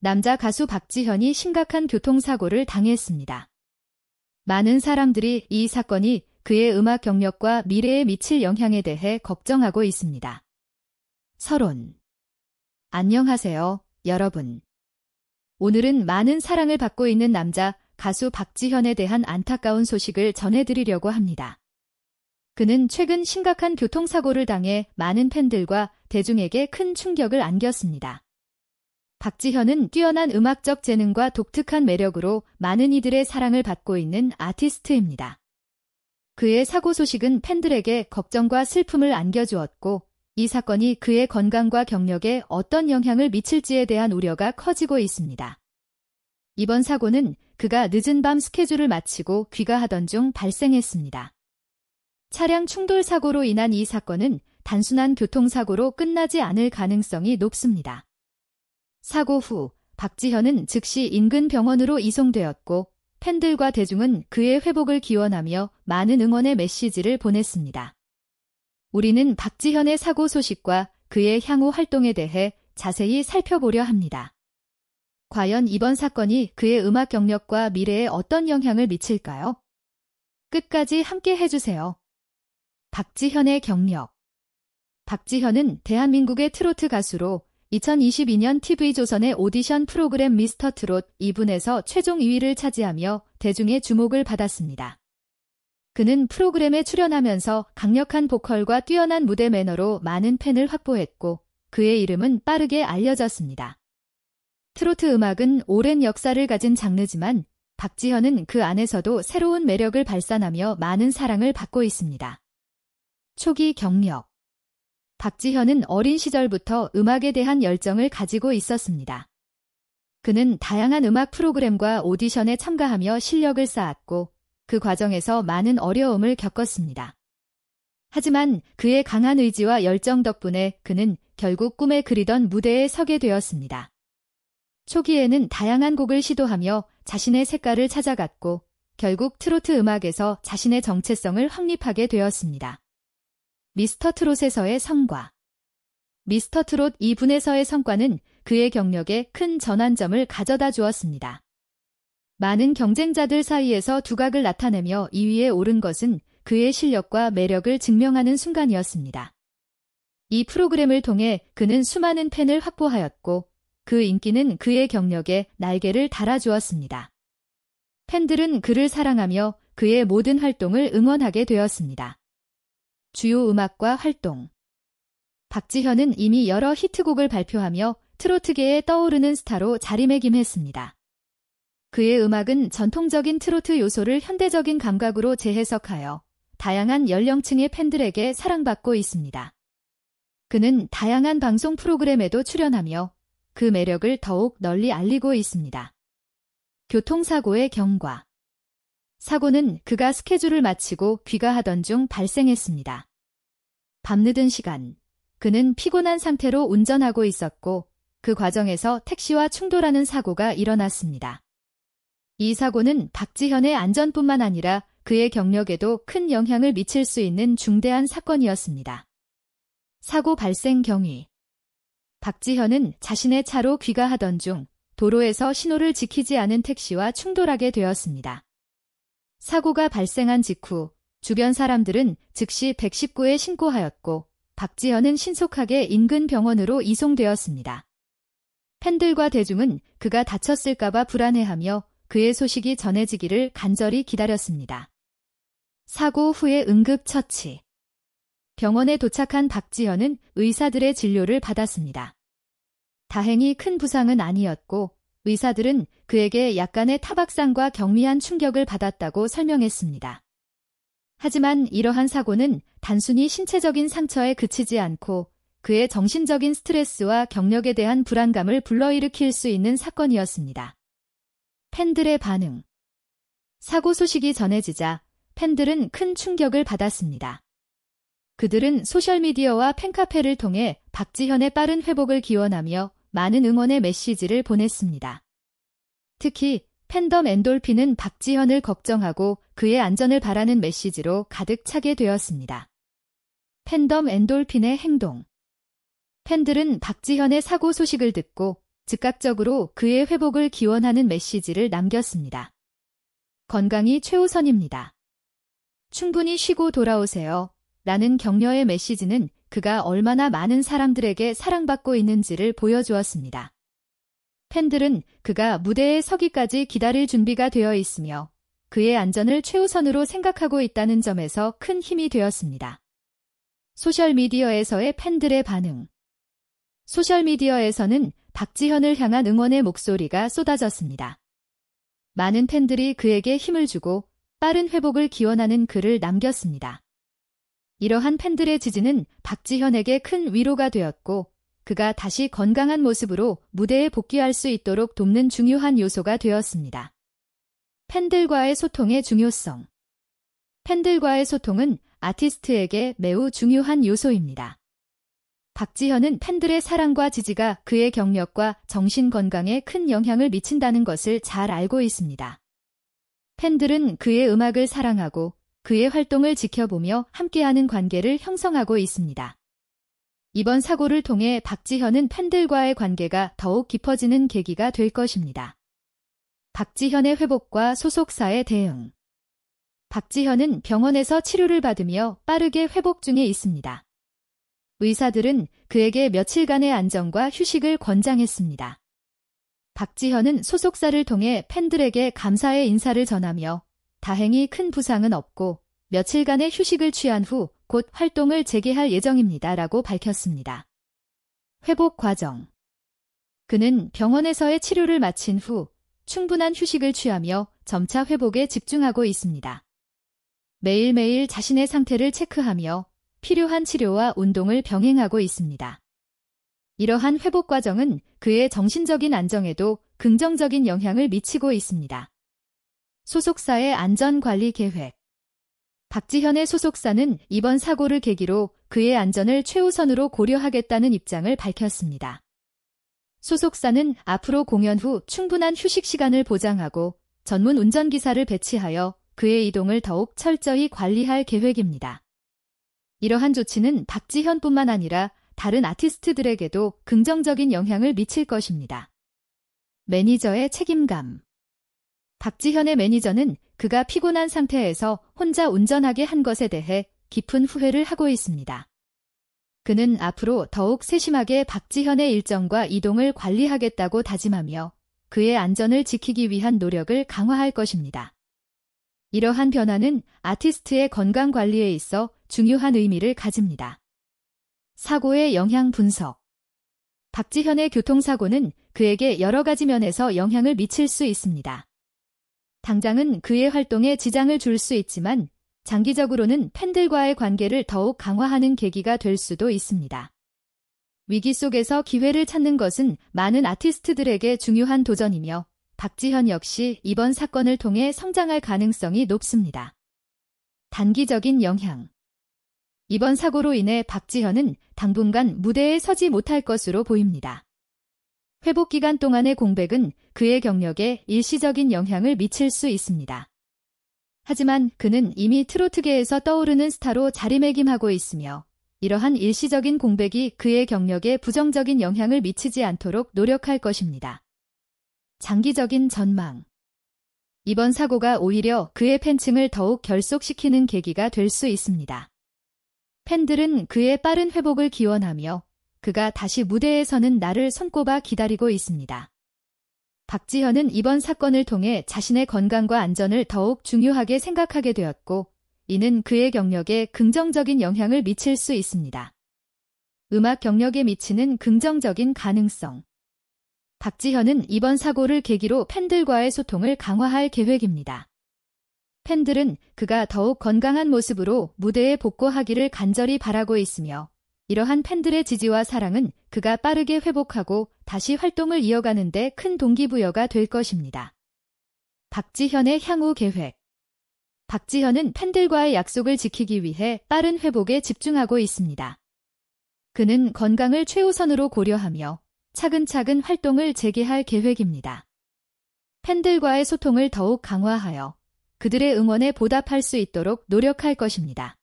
남자 가수 박지현이 심각한 교통사고를 당했습니다. 많은 사람들이 이 사건이 그의 음악 경력과 미래에 미칠 영향에 대해 걱정하고 있습니다. 서론 안녕하세요, 여러분. 오늘은 많은 사랑을 받고 있는 남자 가수 박지현에 대한 안타까운 소식을 전해드리려고 합니다. 그는 최근 심각한 교통사고를 당해 많은 팬들과 대중에게 큰 충격을 안겼습니다. 박지현은 뛰어난 음악적 재능과 독특한 매력으로 많은 이들의 사랑을 받고 있는 아티스트입니다. 그의 사고 소식은 팬들에게 걱정과 슬픔을 안겨주었고 이 사건이 그의 건강과 경력에 어떤 영향을 미칠지에 대한 우려가 커지고 있습니다. 이번 사고는 그가 늦은 밤 스케줄을 마치고 귀가하던 중 발생했습니다. 차량 충돌 사고로 인한 이 사건은 단순한 교통사고로 끝나지 않을 가능성이 높습니다. 사고 후 박지현은 즉시 인근 병원으로 이송되었고 팬들과 대중은 그의 회복을 기원하며 많은 응원의 메시지를 보냈습니다. 우리는 박지현의 사고 소식과 그의 향후 활동에 대해 자세히 살펴보려 합니다. 과연 이번 사건이 그의 음악 경력과 미래에 어떤 영향을 미칠까요? 끝까지 함께 해주세요. 박지현의 경력 박지현은 대한민국의 트로트 가수로 2022년 TV조선의 오디션 프로그램 미스터 트롯 2분에서 최종 2위를 차지하며 대중의 주목을 받았습니다. 그는 프로그램에 출연하면서 강력한 보컬과 뛰어난 무대 매너로 많은 팬을 확보했고 그의 이름은 빠르게 알려졌습니다. 트로트 음악은 오랜 역사를 가진 장르지만 박지현은 그 안에서도 새로운 매력을 발산하며 많은 사랑을 받고 있습니다. 초기 경력 박지현은 어린 시절부터 음악에 대한 열정을 가지고 있었습니다. 그는 다양한 음악 프로그램과 오디션에 참가하며 실력을 쌓았고 그 과정에서 많은 어려움을 겪었습니다. 하지만 그의 강한 의지와 열정 덕분에 그는 결국 꿈에 그리던 무대에 서게 되었습니다. 초기에는 다양한 곡을 시도하며 자신의 색깔을 찾아갔고 결국 트로트 음악에서 자신의 정체성을 확립하게 되었습니다. 미스터 트롯에서의 성과 미스터 트롯 2분에서의 성과는 그의 경력에 큰 전환점을 가져다 주었습니다. 많은 경쟁자들 사이에서 두각을 나타내며 2위에 오른 것은 그의 실력과 매력을 증명하는 순간이었습니다. 이 프로그램을 통해 그는 수많은 팬을 확보하였고 그 인기는 그의 경력에 날개를 달아주었습니다. 팬들은 그를 사랑하며 그의 모든 활동을 응원하게 되었습니다. 주요 음악과 활동 박지현은 이미 여러 히트곡을 발표하며 트로트계에 떠오르는 스타로 자리매김했습니다. 그의 음악은 전통적인 트로트 요소를 현대적인 감각으로 재해석하여 다양한 연령층의 팬들에게 사랑받고 있습니다. 그는 다양한 방송 프로그램에도 출연하며 그 매력을 더욱 널리 알리고 있습니다. 교통사고의 경과 사고는 그가 스케줄을 마치고 귀가하던 중 발생했습니다. 밤늦은 시간, 그는 피곤한 상태로 운전하고 있었고 그 과정에서 택시와 충돌하는 사고가 일어났습니다. 이 사고는 박지현의 안전뿐만 아니라 그의 경력에도 큰 영향을 미칠 수 있는 중대한 사건이었습니다. 사고 발생 경위 박지현은 자신의 차로 귀가하던 중 도로에서 신호를 지키지 않은 택시와 충돌하게 되었습니다. 사고가 발생한 직후 주변 사람들은 즉시 119에 신고하였고 박지현은 신속하게 인근 병원으로 이송되었습니다. 팬들과 대중은 그가 다쳤을까봐 불안해하며 그의 소식이 전해지기를 간절히 기다렸습니다. 사고 후에 응급처치 병원에 도착한 박지현은 의사들의 진료를 받았습니다. 다행히 큰 부상은 아니었고 의사들은 그에게 약간의 타박상과 경미한 충격을 받았다고 설명했습니다. 하지만 이러한 사고는 단순히 신체적인 상처에 그치지 않고 그의 정신적인 스트레스와 경력에 대한 불안감을 불러일으킬 수 있는 사건이었습니다. 팬들의 반응 사고 소식이 전해지자 팬들은 큰 충격을 받았습니다. 그들은 소셜미디어와 팬카페를 통해 박지현의 빠른 회복을 기원하며 많은 응원의 메시지를 보냈습니다. 특히 팬덤 엔돌핀은 박지현을 걱정하고 그의 안전을 바라는 메시지로 가득 차게 되었습니다. 팬덤 엔돌핀의 행동 팬들은 박지현의 사고 소식을 듣고 즉각적으로 그의 회복을 기원하는 메시지를 남겼습니다. 건강이 최우선입니다. 충분히 쉬고 돌아오세요. 라는 격려의 메시지는 그가 얼마나 많은 사람들에게 사랑받고 있는지를 보여주었습니다. 팬들은 그가 무대에 서기까지 기다릴 준비가 되어 있으며 그의 안전을 최우선으로 생각하고 있다는 점에서 큰 힘이 되었습니다. 소셜미디어에서의 팬들의 반응 소셜미디어에서는 박지현을 향한 응원의 목소리가 쏟아졌습니다. 많은 팬들이 그에게 힘을 주고 빠른 회복을 기원하는 글을 남겼습니다. 이러한 팬들의 지지는 박지현에게 큰 위로가 되었고 그가 다시 건강한 모습으로 무대에 복귀할 수 있도록 돕는 중요한 요소가 되었습니다. 팬들과의 소통의 중요성 팬들과의 소통은 아티스트에게 매우 중요한 요소입니다. 박지현은 팬들의 사랑과 지지가 그의 경력과 정신 건강에 큰 영향을 미친다는 것을 잘 알고 있습니다. 팬들은 그의 음악을 사랑하고 그의 활동을 지켜보며 함께하는 관계를 형성하고 있습니다. 이번 사고를 통해 박지현은 팬들과의 관계가 더욱 깊어지는 계기가 될 것입니다. 박지현의 회복과 소속사의 대응 박지현은 병원에서 치료를 받으며 빠르게 회복 중에 있습니다. 의사들은 그에게 며칠간의 안정과 휴식을 권장했습니다. 박지현은 소속사를 통해 팬들에게 감사의 인사를 전하며 다행히 큰 부상은 없고 며칠간의 휴식을 취한 후 곧 활동을 재개할 예정입니다. 라고 밝혔습니다. 회복 과정 그는 병원에서의 치료를 마친 후 충분한 휴식을 취하며 점차 회복에 집중하고 있습니다. 매일매일 자신의 상태를 체크하며 필요한 치료와 운동을 병행하고 있습니다. 이러한 회복 과정은 그의 정신적인 안정에도 긍정적인 영향을 미치고 있습니다. 소속사의 안전관리 계획 박지현의 소속사는 이번 사고를 계기로 그의 안전을 최우선으로 고려하겠다는 입장을 밝혔습니다. 소속사는 앞으로 공연 후 충분한 휴식 시간을 보장하고 전문 운전기사를 배치하여 그의 이동을 더욱 철저히 관리할 계획입니다. 이러한 조치는 박지현뿐만 아니라 다른 아티스트들에게도 긍정적인 영향을 미칠 것입니다. 매니저의 책임감 박지현의 매니저는 그가 피곤한 상태에서 혼자 운전하게 한 것에 대해 깊은 후회를 하고 있습니다. 그는 앞으로 더욱 세심하게 박지현의 일정과 이동을 관리하겠다고 다짐하며 그의 안전을 지키기 위한 노력을 강화할 것입니다. 이러한 변화는 아티스트의 건강 관리에 있어 중요한 의미를 가집니다. 사고의 영향 분석 박지현의 교통사고는 그에게 여러 가지 면에서 영향을 미칠 수 있습니다. 당장은 그의 활동에 지장을 줄 수 있지만 장기적으로는 팬들과의 관계를 더욱 강화하는 계기가 될 수도 있습니다. 위기 속에서 기회를 찾는 것은 많은 아티스트들에게 중요한 도전이며 박지현 역시 이번 사건을 통해 성장할 가능성이 높습니다. 단기적인 영향 이번 사고로 인해 박지현은 당분간 무대에 서지 못할 것으로 보입니다. 회복 기간 동안의 공백은 그의 경력에 일시적인 영향을 미칠 수 있습니다. 하지만 그는 이미 트로트계에서 떠오르는 스타로 자리매김하고 있으며 이러한 일시적인 공백이 그의 경력에 부정적인 영향을 미치지 않도록 노력할 것입니다. 장기적인 전망 이번 사고가 오히려 그의 팬층을 더욱 결속시키는 계기가 될 수 있습니다. 팬들은 그의 빠른 회복을 기원하며 그가 다시 무대에서는 나를 손꼽아 기다리고 있습니다. 박지현은 이번 사건을 통해 자신의 건강과 안전을 더욱 중요하게 생각하게 되었고, 이는 그의 경력에 긍정적인 영향을 미칠 수 있습니다. 음악 경력에 미치는 긍정적인 가능성. 박지현은 이번 사고를 계기로 팬들과의 소통을 강화할 계획입니다. 팬들은 그가 더욱 건강한 모습으로 무대에 복고하기를 간절히 바라고 있으며 이러한 팬들의 지지와 사랑은 그가 빠르게 회복하고 다시 활동을 이어가는데 큰 동기부여가 될 것입니다. 박지현의 향후 계획 박지현은 팬들과의 약속을 지키기 위해 빠른 회복에 집중하고 있습니다. 그는 건강을 최우선으로 고려하며 차근차근 활동을 재개할 계획입니다. 팬들과의 소통을 더욱 강화하여 그들의 응원에 보답할 수 있도록 노력할 것입니다.